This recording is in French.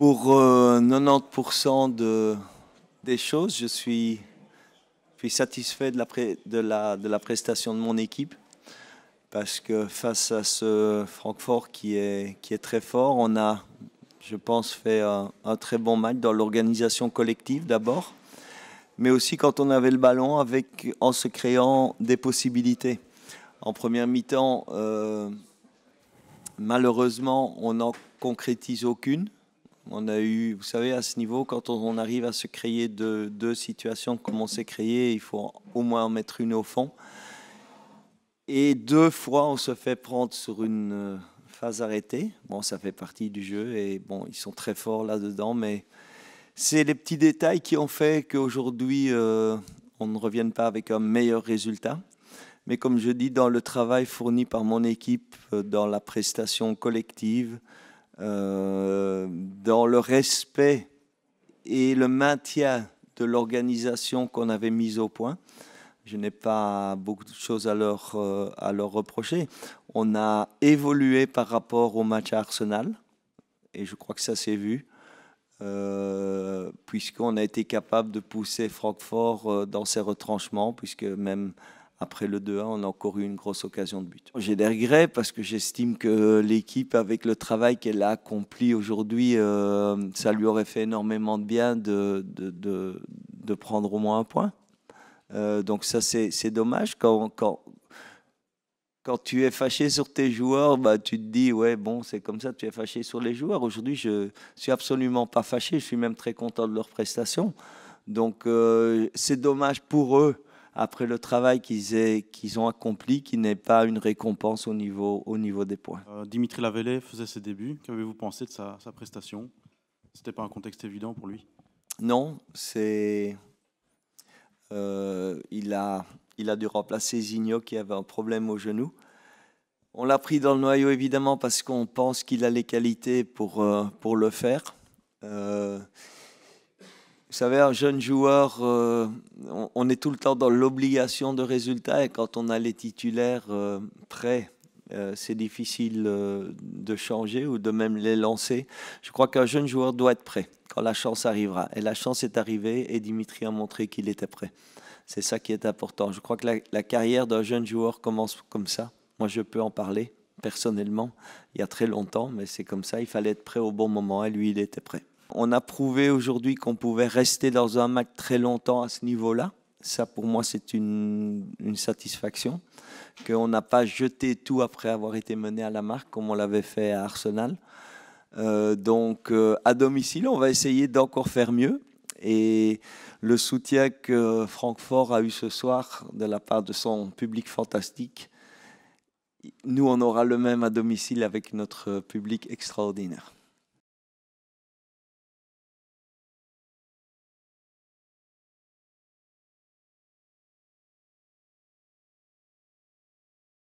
Pour 90% euh, de, des choses, je suis, satisfait de la, de, la, prestation de mon équipe. Parce que face à ce Francfort qui est, qui est très fort, on a, je pense, fait un, très bon match dans l'organisation collective d'abord, mais aussi quand on avait le ballon avec, en se créant des possibilités. En première mi-temps, euh, malheureusement, on n'en concrétise aucune. On a eu, vous savez, à ce niveau, quand on, arrive à se créer deux, situations comme on s'est créé, il faut au moins en mettre une au fond. Et deux fois, on se fait prendre sur une euh, phase arrêtée. Bon, ça fait partie du jeu et bon, ils sont très forts là-dedans, mais c'est les petits détails qui ont fait qu'aujourd'hui, euh, on ne revienne pas avec un meilleur résultat. Mais comme je dis, dans le travail fourni par mon équipe, euh, dans la prestation collective, euh, dans le respect et le maintien de l'organisation qu'on avait mise au point. Je n'ai pas beaucoup de choses à leur, euh, à leur reprocher. On a évolué par rapport au match à Arsenal, et je crois que ça s'est vu, euh, puisqu'on a été capable de pousser Francfort dans ses retranchements, puisque même après le 2-1, on a encore eu une grosse occasion de but. J'ai des regrets parce que j'estime que l'équipe, avec le travail qu'elle a accompli aujourd'hui, euh, ça lui aurait fait énormément de bien de, de, prendre au moins un point. Euh, donc ça, c'est dommage. Quand, quand, quand, tu es fâché sur tes joueurs, bah, tu te dis, ouais, bon, c'est comme ça, tu es fâché sur les joueurs. Aujourd'hui, je suis absolument pas fâché, je suis même très content de leur prestation. Donc euh, c'est dommage pour eux après le travail qu'ils ont accompli, qui n'est pas une récompense au niveau, au niveau des points. Euh, Dimitri Lavellé faisait ses débuts. Qu'avez-vous pensé de sa, sa prestation C'était pas un contexte évident pour lui. Non, c'est euh, il a il a dû remplacer Zigno qui avait un problème au genou. On l'a pris dans le noyau évidemment parce qu'on pense qu'il a les qualités pour euh, pour le faire. Vous savez, un jeune joueur, euh, on, est tout le temps dans l'obligation de résultat et quand on a les titulaires euh, prêts, euh, c'est difficile de changer ou de même les lancer. Je crois qu'un jeune joueur doit être prêt quand la chance arrivera. Et la chance est arrivée et Dimitri a montré qu'il était prêt. C'est ça qui est important. Je crois que la carrière d'un jeune joueur commence comme ça. Moi, je peux en parler personnellement il y a très longtemps, mais c'est comme ça. Il fallait être prêt au bon moment et lui, il était prêt. On a prouvé aujourd'hui qu'on pouvait rester dans un match très longtemps à ce niveau-là. Ça, pour moi, c'est une, satisfaction. Qu'on n'a pas jeté tout après avoir été mené à la marque, comme on l'avait fait à Arsenal. Euh, donc, euh, à domicile, on va essayer d'encore faire mieux. Et le soutien que Francfort a eu ce soir de la part de son public fantastique, nous, on aura le même à domicile avec notre public extraordinaire.